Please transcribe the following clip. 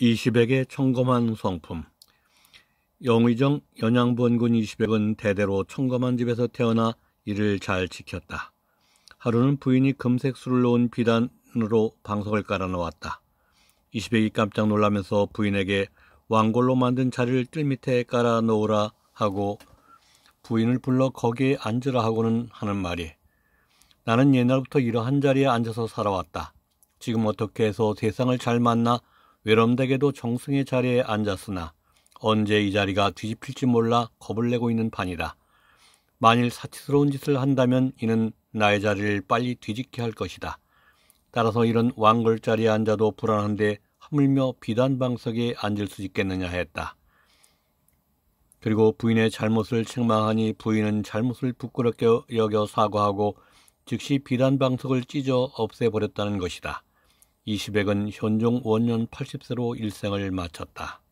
이0액의 청검한 성품 영의정 연양본군 이0액은 대대로 청검한 집에서 태어나 이를 잘 지켰다. 하루는 부인이 금색 술을 놓은 비단으로 방석을 깔아 놓았다. 이0액이 깜짝 놀라면서 부인에게 왕골로 만든 자리를 뜰 밑에 깔아 놓으라 하고 부인을 불러 거기에 앉으라 하고는 하는 말이 나는 옛날부터 이러한 자리에 앉아서 살아왔다. 지금 어떻게 해서 세상을 잘 만나 외람되게도 정승의 자리에 앉았으나 언제 이 자리가 뒤집힐지 몰라 겁을 내고 있는 판이다. 만일 사치스러운 짓을 한다면 이는 나의 자리를 빨리 뒤집게 할 것이다. 따라서 이런 왕걸 자리에 앉아도 불안한데 하물며 비단방석에 앉을 수 있겠느냐 했다. 그리고 부인의 잘못을 책망하니 부인은 잘못을 부끄럽게 여겨 사과하고 즉시 비단방석을 찢어 없애버렸다는 것이다. 이시백은 현종 원년 80세로 일생을 마쳤다.